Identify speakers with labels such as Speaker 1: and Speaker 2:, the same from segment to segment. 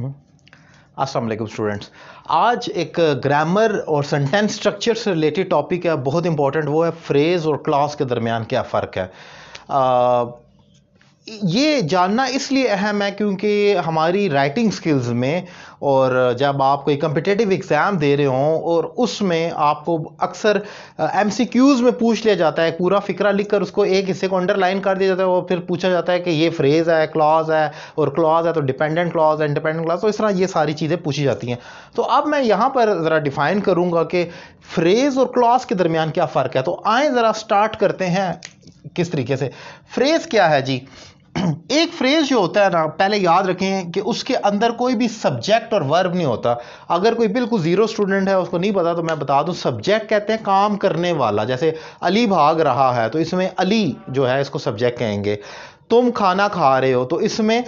Speaker 1: हम्म। Aslam students आज एक grammar और सेंटेंस स्ट्रक्चर से रिलेटेड टॉपिक है बहुत इंपॉर्टेंट वो है फ्रेज़ और क्लास के दरमियान क्या फ़र्क है आ, ये जानना इसलिए अहम है क्योंकि हमारी राइटिंग स्किल्स में और जब आप कोई कम्पिटेटिव एग्ज़ाम दे रहे हों और उसमें आपको अक्सर एम सी क्यूज़ में पूछ लिया जाता है पूरा फिक्रा लिख कर उसको एक हिस्से को अंडरलाइन कर दिया जाता है और फिर पूछा जाता है कि ये फ्रेज़ है क्लॉज है और क्लॉज है तो डिपेंडेंट क्लॉज है इंडिपेंडेंट क्लॉज तो इस तरह ये सारी चीज़ें पूछी जाती हैं तो अब मैं यहाँ पर ज़रा डिफ़ाइन करूँगा कि फ्रेज़ और क्लॉज के दरमियान क्या फ़र्क है तो आएँ ज़रा स्टार्ट करते हैं किस तरीके से फ्रेज़ क्या है जी एक फ्रेज जो होता है ना पहले याद रखें कि उसके अंदर कोई भी सब्जेक्ट और वर्ब नहीं होता अगर कोई बिल्कुल ज़ीरो स्टूडेंट है उसको नहीं पता तो मैं बता दूं सब्जेक्ट कहते हैं काम करने वाला जैसे अली भाग रहा है तो इसमें अली जो है इसको सब्जेक्ट कहेंगे तुम खाना खा रहे हो तो इसमें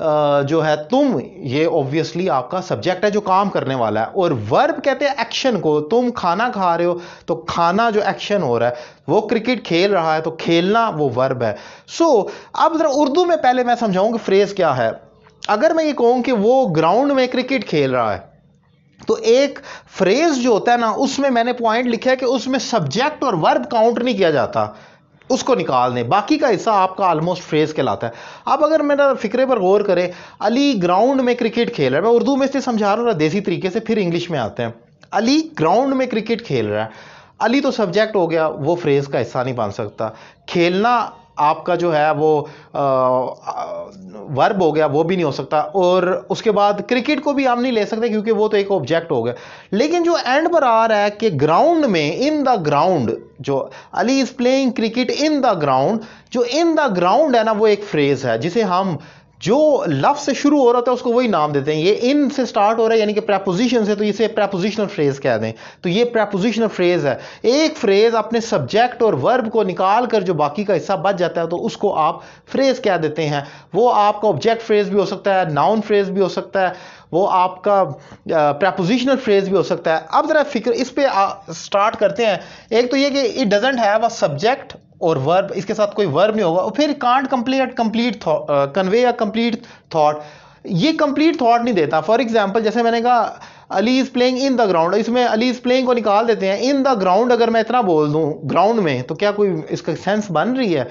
Speaker 1: जो है तुम ये ऑब्वियसली आपका सब्जेक्ट है जो काम करने वाला है और वर्ब कहते हैं एक्शन को तुम खाना खा रहे हो तो खाना जो एक्शन हो रहा है वो क्रिकेट खेल रहा है तो खेलना वो वर्ब है सो so, अब ज़रा उर्दू में पहले मैं समझाऊँ कि फ्रेज़ क्या है अगर मैं ये कहूँ कि वो ग्राउंड में क्रिकेट खेल रहा है तो एक फ्रेज़ जो होता है ना उसमें मैंने पॉइंट लिखा है कि उसमें सब्जेक्ट और वर्ब काउंट नहीं किया जाता उसको निकाल दें बाकी का हिस्सा आपका ऑलमोस्ट फ्रेज कहलाता है अब अगर मेरा फिक्रे पर गौर करें अली ग्राउंड में क्रिकेट खेल रहा है मैं उर्दू में इसे समझा रहा हूँ देसी तरीके से फिर इंग्लिश में आते हैं अली ग्राउंड में क्रिकेट खेल रहा है अली तो सब्जेक्ट हो गया वो फ्रेज का हिस्सा नहीं बन सकता खेलना आपका जो है वो वर्ब हो गया वो भी नहीं हो सकता और उसके बाद क्रिकेट को भी हम नहीं ले सकते क्योंकि वो तो एक ऑब्जेक्ट हो गया लेकिन जो एंड पर आ रहा है कि ग्राउंड में इन द ग्राउंड जो Ali is playing cricket in the ground जो इन द ग्राउंड है ना वो एक फ्रेज़ है जिसे हम जो लफ से शुरू हो रहा था उसको वही नाम देते हैं ये इन से स्टार्ट हो रहा है यानी कि प्रेपोजिशन से तो इसे प्रेपोजिशनल फ्रेज कह दें तो ये प्रेपोजिशनल फ्रेज है एक फ्रेज अपने सब्जेक्ट और वर्ब को निकाल कर जो बाकी का हिस्सा बच जाता है तो उसको आप फ्रेज कह देते हैं वो आपका ऑब्जेक्ट फ्रेज भी हो सकता है नाउन फ्रेज भी हो सकता है वो आपका प्रेपोजिशनल फ्रेज भी हो सकता है अब ज़रा फिक्र इस पर स्टार्ट करते हैं एक तो ये कि it doesn't have a subject और वर्ब इसके साथ कोई वर्ब नहीं होगा और फिर can't complete complete convey a complete thought ये कंप्लीट थॉट नहीं देता फॉर एग्जाम्पल जैसे मैंने कहा Ali is playing in the ground इसमें अली इज़ प्लेइंग को निकाल देते हैं इन द ग्राउंड अगर मैं इतना बोल दूं ग्राउंड में तो क्या कोई इसका सेंस बन रही है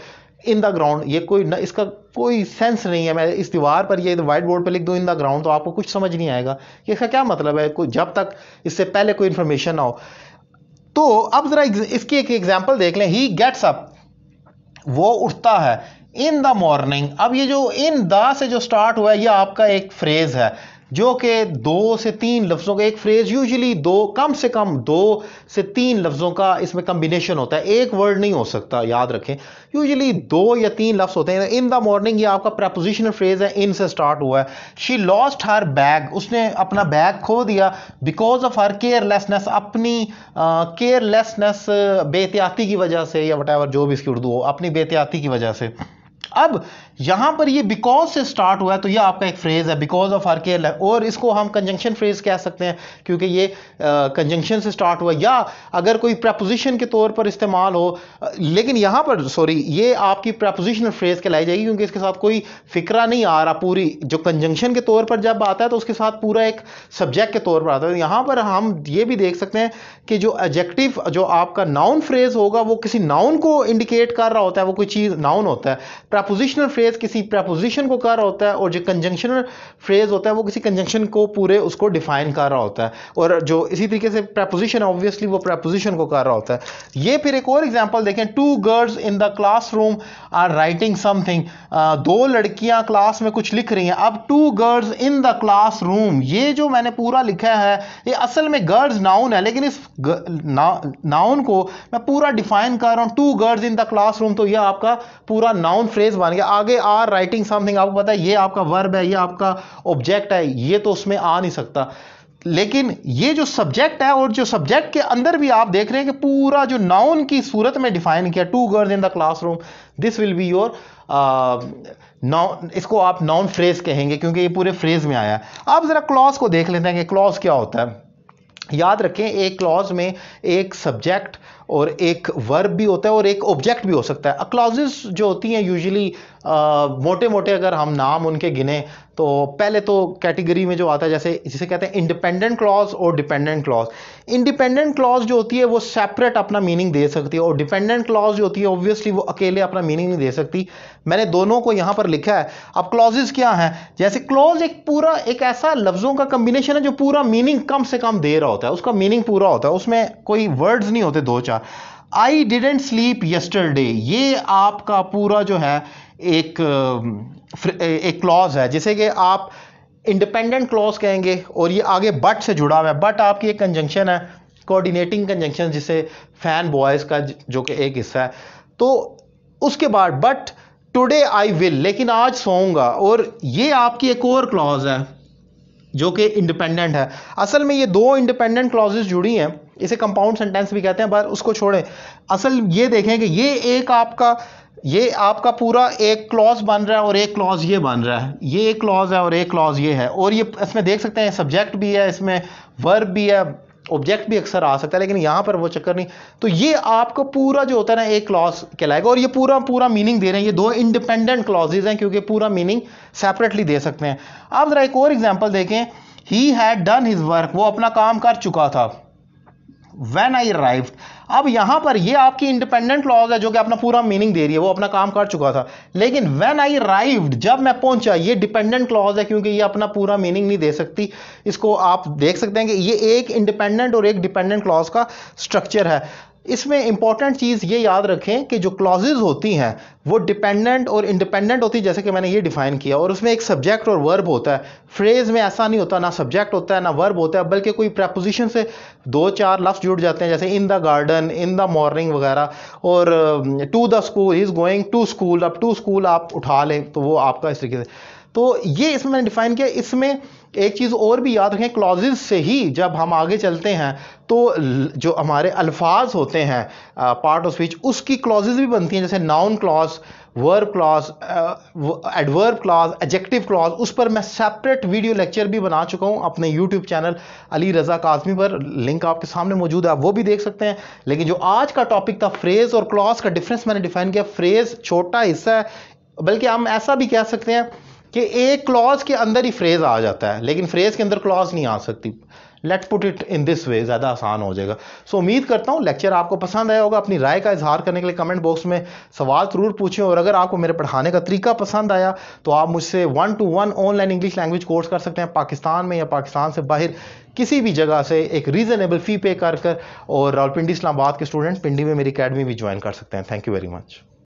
Speaker 1: इन द ग्राउंड ये कोई न, इसका कोई सेंस नहीं है मैं इस दीवार पर ये व्हाइट बोर्ड पर लिख दूँ इन द ग्राउंड तो आपको कुछ समझ नहीं आएगा कि इसका क्या मतलब है कोई जब तक इससे पहले कोई इन्फॉर्मेशन ना हो तो अब ज़रा इसकी एक एग्जाम्पल देख लें ही गेट्स अप वो उठता है इन द मॉर्निंग अब ये जो इन द से जो स्टार्ट हुआ है ये आपका एक फ्रेज़ है जो कि दो से तीन लफ्ज़ों का एक फ्रेज़ यूजली दो कम से कम दो से तीन लफ्ज़ों का इसमें कम्बिनेशन होता है एक वर्ड नहीं हो सकता याद रखें यूजली दो या तीन लफ्ज़ होते हैं इन द मॉर्निंग ये आपका प्रपोजिशनल फ्रेज़ है इन से स्टार्ट हुआ है शी लॉस्ट हर बैग उसने अपना बैग खो दिया बिकॉज ऑफ हर केयरलेसनेस अपनी केयरलेसनेस बेहतियाती की वजह से या वट जो भी इसकी उर्दू हो अपनी बेहतियाती की वजह से अब यहां पर ये बिकॉज से स्टार्ट हुआ है तो ये आपका एक फ्रेज है बिकॉज ऑफ हर केयर और इसको हम कंजंक्शन फ्रेज कह सकते हैं क्योंकि ये कंजंक्शन से स्टार्ट हुआ या अगर कोई प्रपोजिशन के तौर पर इस्तेमाल हो लेकिन यहां पर सॉरी ये आपकी प्रपोजिशनल फ्रेज कहलाई जाएगी क्योंकि इसके साथ कोई फिक्रा नहीं आ रहा पूरी जो कंजंक्शन के तौर पर जब आता है तो उसके साथ पूरा एक सब्जेक्ट के तौर पर आता है तो यहां पर हम ये भी देख सकते हैं कि जो एजेक्टिव जो आपका नाउन फ्रेज होगा वो किसी नाउन को इंडिकेट कर रहा होता है वो कोई चीज़ नाउन होता है प्रपोजिशनल फ्रेज फ्रेज़ किसी प्रपोजिशन को कर रहा होता है और जो कंजंक्शन फ्रेज़ होता है वो किसी कंजंक्शन को पूरे उसको डिफाइन कर रहा होता है और जो इसी तरीके से प्रपोजिशन ऑब्वियसली वो प्रपोजिशन को कर रहा होता है ये फिर एक और एग्जाम्पल देखें two girls in the classroom are writing something दो लड़कियां क्लास में कुछ लिख रही हैं अब two girls in the class room ये जो मैंने पूरा लिखा है ये असल में गर्ल्स नाउन है लेकिन इस नाउन को मैं पूरा डिफाइन कर रहा हूँ two girls in the class room तो यह आपका पूरा नाउन फ्रेज बन गया आगे दे आर राइटिंग समथिंग आपको पता है ये आपका वर्ब है ये आपका ऑब्जेक्ट है ये तो उसमें आ नहीं सकता लेकिन ये जो सब्जेक्ट है और जो सब्जेक्ट के अंदर भी आप देख रहे हैं कि पूरा जो नाउन की सूरत में डिफाइन किया two girls in the classroom this will be your noun इसको आप नाउन फ्रेज कहेंगे क्योंकि ये पूरे फ्रेज में आया है आप ज़रा क्लॉज को देख लेते हैं कि क्लॉज क्या होता है याद रखें एक क्लॉज में एक सब्जेक्ट और एक वर्ब भी होता है और एक ऑब्जेक्ट भी हो सकता है क्लॉजेस जो होती हैं यूजुअली मोटे मोटे अगर हम नाम उनके गिने तो पहले तो कैटेगरी में जो आता है जैसे जिसे कहते हैं इंडिपेंडेंट क्लॉज और डिपेंडेंट क्लॉज इंडिपेंडेंट क्लॉज जो होती है वो सेपरेट अपना मीनिंग दे सकती है और डिपेंडेंट क्लॉज जो होती है ऑब्वियसली वो अकेले अपना मीनिंग नहीं दे सकती मैंने दोनों को यहाँ पर लिखा है अब क्लॉजेज क्या हैं जैसे क्लॉज एक पूरा एक ऐसा लफ्ज़ों का कम्बिनेशन है जो पूरा मीनिंग कम से कम दे रहा होता है उसका मीनिंग पूरा होता है उसमें कोई वर्ड्स नहीं होते दो चार जाएगा आई डिडेंट स्लीप यस्टरडे ये आपका पूरा जो है एक एक क्लॉज है जैसे कि आप इंडिपेंडेंट क्लॉज कहेंगे और ये आगे बट से जुड़ा हुआ है बट आपकी एक कंजंक्शन है कोऑर्डिनेटिंग कंजंक्शन जिसे फैन बॉयज का जो कि एक हिस्सा है तो उसके बाद बट टुडे आई विल लेकिन आज सोऊंगा और ये आपकी एक और क्लॉज है जो कि इंडिपेंडेंट है असल में ये दो इंडिपेंडेंट क्लॉजेस जुड़ी हैं इसे कंपाउंड सेंटेंस भी कहते हैं बार उसको छोड़ें असल ये देखें कि ये एक आपका ये आपका पूरा एक क्लॉज बन रहा है और एक क्लॉज ये बन रहा है ये एक क्लॉज है और एक क्लॉज ये है और ये इसमें देख सकते हैं सब्जेक्ट भी है इसमें वर्ब भी है ऑब्जेक्ट भी अक्सर आ सकता है लेकिन यहाँ पर वो चक्कर नहीं तो ये आपको पूरा जो होता है ना एक क्लॉज कहलाएगा और ये पूरा पूरा मीनिंग दे रहे हैं ये दो इंडिपेंडेंट क्लॉजेज हैं क्योंकि पूरा मीनिंग सेपरेटली दे सकते हैं आप ज़रा एक और एग्जाम्पल देखें he had done his work वो अपना काम कर चुका था वेन आई राइव्ड अब यहां पर ये आपकी इंडिपेंडेंट क्लॉज है जो कि अपना पूरा मीनिंग दे रही है वो अपना काम कर चुका था लेकिन वेन आई राइव्ड जब मैं पहुंचा ये डिपेंडेंट क्लॉज है क्योंकि ये अपना पूरा मीनिंग नहीं दे सकती इसको आप देख सकते हैं कि ये एक इंडिपेंडेंट और एक डिपेंडेंट क्लॉज का स्ट्रक्चर है इसमें इंपॉर्टेंट चीज़ ये याद रखें कि जो क्लॉजेज होती हैं वो डिपेंडेंट और इंडिपेंडेंट होती है जैसे कि मैंने ये डिफाइन किया और उसमें एक सब्जेक्ट और वर्ब होता है फ्रेज में ऐसा नहीं होता ना सब्जेक्ट होता है ना वर्ब होता है बल्कि कोई प्रपोजिशन से दो चार लफ्ज़ जुड़ जाते हैं जैसे in the garden in the morning वगैरह और to the school is going to school अब टू स्कूल आप उठा लें तो वो आपका इस तरीके से तो ये इसमें मैंने डिफाइन किया इसमें एक चीज़ और भी याद रखें क्लॉजेज से ही जब हम आगे चलते हैं तो जो हमारे अल्फाज होते हैं पार्ट ऑफ स्पीच उसकी क्लॉजेज भी बनती हैं जैसे noun clause verb clause adverb clause adjective clause उस पर मैं सेपरेट वीडियो लेक्चर भी बना चुका हूँ अपने यूट्यूब चैनल अली रज़ा काजमी पर लिंक आपके सामने मौजूद है आप वो भी देख सकते हैं लेकिन जो आज का टॉपिक था फ्रेज़ और क्लॉज का डिफरेंस मैंने डिफाइन किया फ्रेज़ छोटा हिस्सा है बल्कि हम ऐसा भी कह सकते हैं कि एक क्लॉज के अंदर ही फ्रेज आ जाता है लेकिन फ्रेज के अंदर क्लॉज नहीं आ सकती let put it in this way ज़्यादा आसान हो जाएगा सो so, उम्मीद करता हूँ लेक्चर आपको पसंद आया होगा अपनी राय का इजहार करने के लिए कमेंट बॉक्स में सवाल ज़रूर पूछें और अगर आपको मेरे पढ़ाने का तरीका पसंद आया तो आप मुझसे one to one online English language course कर सकते हैं पाकिस्तान में या पाकिस्तान से बाहर किसी भी जगह से एक रीज़नेबल फ़ी पे कर कर और रावलपिंडी इस्लामाबाद के स्टूडेंट पिंडी में मेरी अकेडमी भी ज्वाइन कर सकते हैं थैंक यू वेरी मच